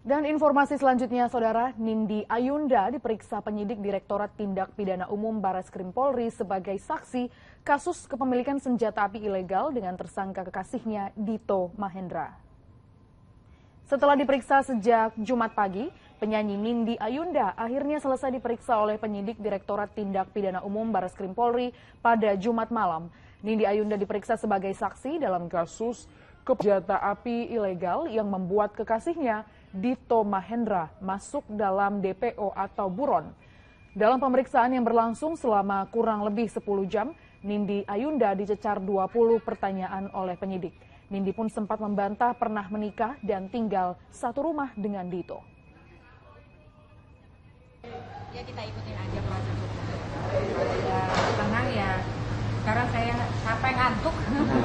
Dan informasi selanjutnya, Saudara Nindi Ayunda diperiksa penyidik Direktorat Tindak Pidana Umum Barreskrim Krim Polri sebagai saksi kasus kepemilikan senjata api ilegal dengan tersangka kekasihnya Dito Mahendra. Setelah diperiksa sejak Jumat pagi, penyanyi Nindi Ayunda akhirnya selesai diperiksa oleh penyidik Direktorat Tindak Pidana Umum Barreskrim Krim Polri pada Jumat malam. Nindi Ayunda diperiksa sebagai saksi dalam kasus ke senjata api ilegal yang membuat kekasihnya Dito Mahendra masuk dalam DPO atau buron. Dalam pemeriksaan yang berlangsung selama kurang lebih 10 jam, Nindi Ayunda dicecar 20 pertanyaan oleh penyidik. Nindi pun sempat membantah pernah menikah dan tinggal satu rumah dengan Dito. Ya kita ikutin aja proses Ya, tenang ya, Sekarang saya capek ngantuk.